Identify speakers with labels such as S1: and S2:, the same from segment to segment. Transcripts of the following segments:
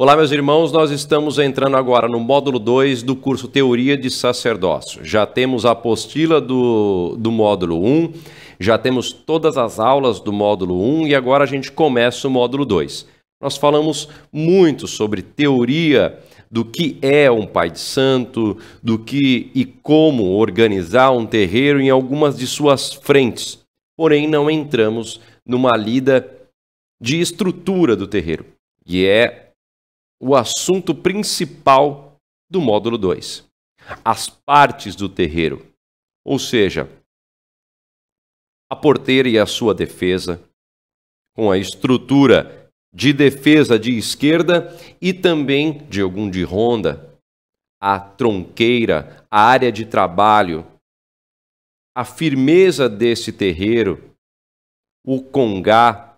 S1: Olá, meus irmãos, nós estamos entrando agora no módulo 2 do curso Teoria de Sacerdócio. Já temos a apostila do, do módulo 1, um, já temos todas as aulas do módulo 1 um, e agora a gente começa o módulo 2. Nós falamos muito sobre teoria do que é um pai de santo, do que e como organizar um terreiro em algumas de suas frentes. Porém, não entramos numa lida de estrutura do terreiro. E é o assunto principal do módulo 2, as partes do terreiro, ou seja, a porteira e a sua defesa, com a estrutura de defesa de esquerda e também de algum de ronda, a tronqueira, a área de trabalho, a firmeza desse terreiro, o congá,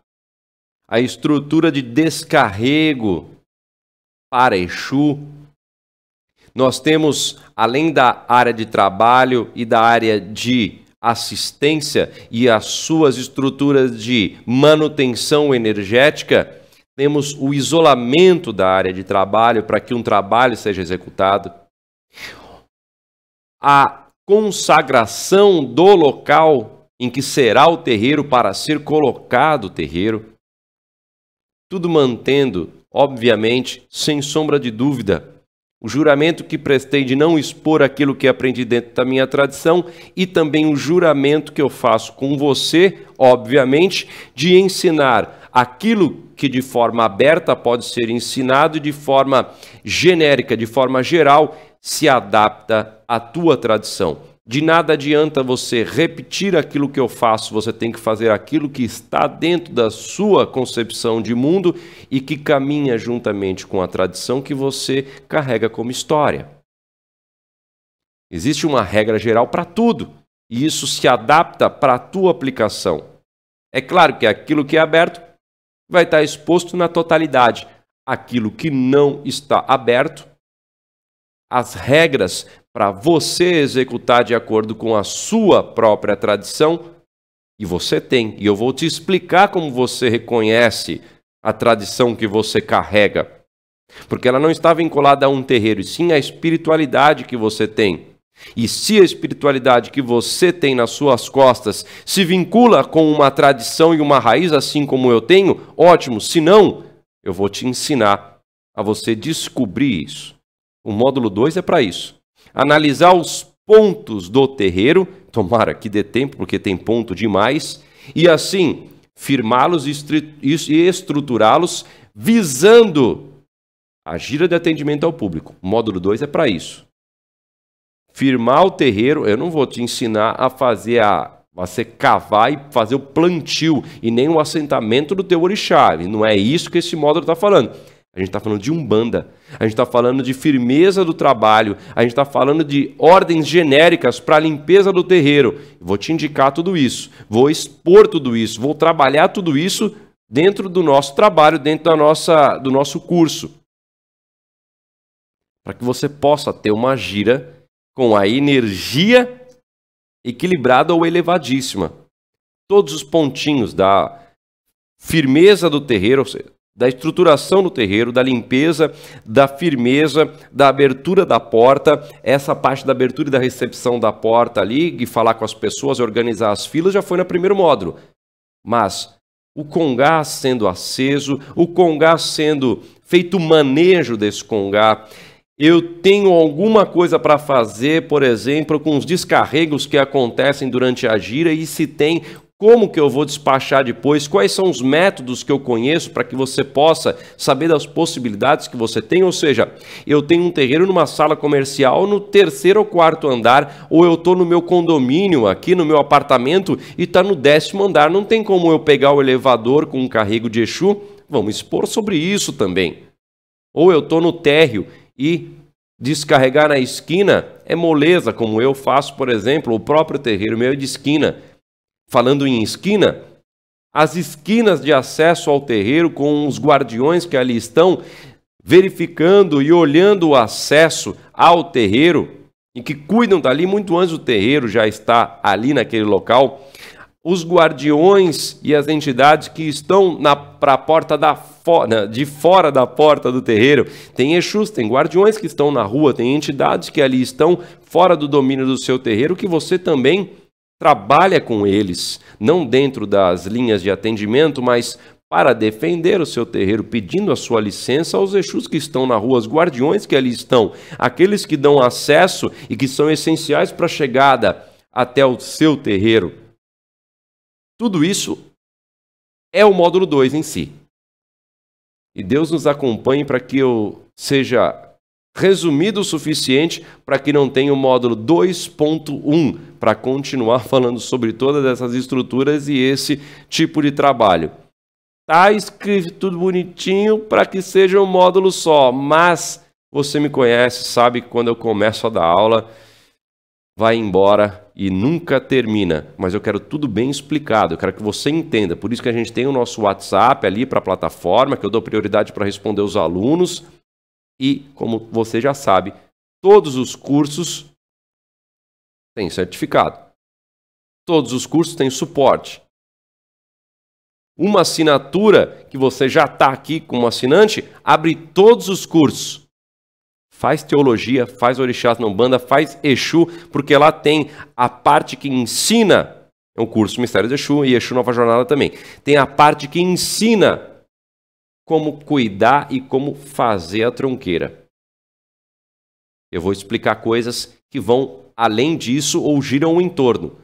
S1: a estrutura de descarrego para Exu. Nós temos, além da área de trabalho e da área de assistência e as suas estruturas de manutenção energética, temos o isolamento da área de trabalho para que um trabalho seja executado, a consagração do local em que será o terreiro para ser colocado o terreiro, tudo mantendo Obviamente, sem sombra de dúvida, o juramento que prestei de não expor aquilo que aprendi dentro da minha tradição e também o juramento que eu faço com você, obviamente, de ensinar aquilo que de forma aberta pode ser ensinado e de forma genérica, de forma geral, se adapta à tua tradição. De nada adianta você repetir aquilo que eu faço, você tem que fazer aquilo que está dentro da sua concepção de mundo e que caminha juntamente com a tradição que você carrega como história. Existe uma regra geral para tudo e isso se adapta para a tua aplicação. É claro que aquilo que é aberto vai estar tá exposto na totalidade. Aquilo que não está aberto, as regras para você executar de acordo com a sua própria tradição, e você tem. E eu vou te explicar como você reconhece a tradição que você carrega. Porque ela não está vinculada a um terreiro, e sim à espiritualidade que você tem. E se a espiritualidade que você tem nas suas costas se vincula com uma tradição e uma raiz, assim como eu tenho, ótimo. Se não, eu vou te ensinar a você descobrir isso. O módulo 2 é para isso analisar os pontos do terreiro, tomara que dê tempo, porque tem ponto demais, e assim firmá-los e estruturá-los visando a gira de atendimento ao público. módulo 2 é para isso. Firmar o terreiro, eu não vou te ensinar a fazer a você cavar e fazer o plantio e nem o assentamento do teu orixá. E não é isso que esse módulo está falando. A gente está falando de umbanda, a gente está falando de firmeza do trabalho, a gente está falando de ordens genéricas para a limpeza do terreiro. Vou te indicar tudo isso, vou expor tudo isso, vou trabalhar tudo isso dentro do nosso trabalho, dentro da nossa, do nosso curso. Para que você possa ter uma gira com a energia equilibrada ou elevadíssima. Todos os pontinhos da firmeza do terreiro, ou seja, da estruturação do terreiro, da limpeza, da firmeza, da abertura da porta, essa parte da abertura e da recepção da porta ali, e falar com as pessoas, organizar as filas, já foi no primeiro módulo. Mas o congá sendo aceso, o congá sendo feito manejo desse congá, eu tenho alguma coisa para fazer, por exemplo, com os descarregos que acontecem durante a gira e se tem como que eu vou despachar depois? Quais são os métodos que eu conheço para que você possa saber das possibilidades que você tem? Ou seja, eu tenho um terreiro numa sala comercial no terceiro ou quarto andar, ou eu estou no meu condomínio aqui no meu apartamento e está no décimo andar. Não tem como eu pegar o elevador com um carrego de Exu. Vamos expor sobre isso também. Ou eu estou no térreo e descarregar na esquina é moleza, como eu faço, por exemplo, o próprio terreiro meu é de esquina falando em esquina, as esquinas de acesso ao terreiro com os guardiões que ali estão verificando e olhando o acesso ao terreiro e que cuidam dali muito antes o terreiro já está ali naquele local. Os guardiões e as entidades que estão para a porta da de fora da porta do terreiro. Tem Exus, tem guardiões que estão na rua, tem entidades que ali estão fora do domínio do seu terreiro que você também trabalha com eles, não dentro das linhas de atendimento, mas para defender o seu terreiro, pedindo a sua licença aos Exus que estão na rua, os guardiões que ali estão, aqueles que dão acesso e que são essenciais para a chegada até o seu terreiro. Tudo isso é o módulo 2 em si. E Deus nos acompanhe para que eu seja resumido o suficiente para que não tenha o módulo 2.1 para continuar falando sobre todas essas estruturas e esse tipo de trabalho. Tá escrito tudo bonitinho para que seja um módulo só, mas você me conhece, sabe que quando eu começo a dar aula, vai embora e nunca termina. Mas eu quero tudo bem explicado, eu quero que você entenda. Por isso que a gente tem o nosso WhatsApp ali para a plataforma, que eu dou prioridade para responder os alunos. E, como você já sabe, todos os cursos têm certificado. Todos os cursos têm suporte. Uma assinatura que você já está aqui como assinante abre todos os cursos. Faz teologia, faz orixás na Umbanda, faz Exu, porque lá tem a parte que ensina, é um curso Mistérios de Exu e Exu Nova Jornada também. Tem a parte que ensina como cuidar e como fazer a tronqueira. Eu vou explicar coisas que vão além disso ou giram em torno,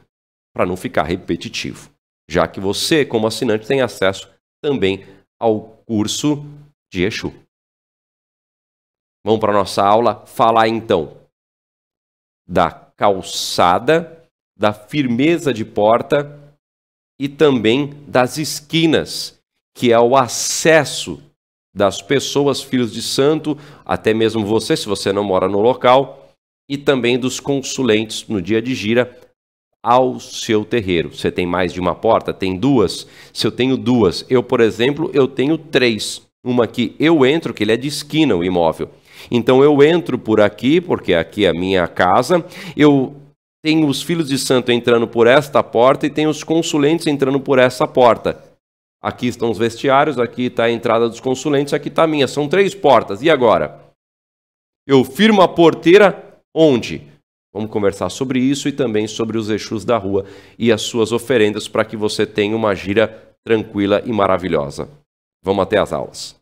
S1: para não ficar repetitivo, já que você, como assinante, tem acesso também ao curso de Exu. Vamos para a nossa aula falar então da calçada, da firmeza de porta e também das esquinas que é o acesso das pessoas, filhos de santo, até mesmo você, se você não mora no local, e também dos consulentes no dia de gira ao seu terreiro. Você tem mais de uma porta? Tem duas? Se eu tenho duas, eu, por exemplo, eu tenho três. Uma que eu entro, que ele é de esquina o imóvel. Então eu entro por aqui, porque aqui é a minha casa. Eu tenho os filhos de santo entrando por esta porta e tenho os consulentes entrando por essa porta. Aqui estão os vestiários, aqui está a entrada dos consulentes, aqui está a minha. São três portas. E agora? Eu firmo a porteira onde? Vamos conversar sobre isso e também sobre os Exus da rua e as suas oferendas para que você tenha uma gira tranquila e maravilhosa. Vamos até as aulas.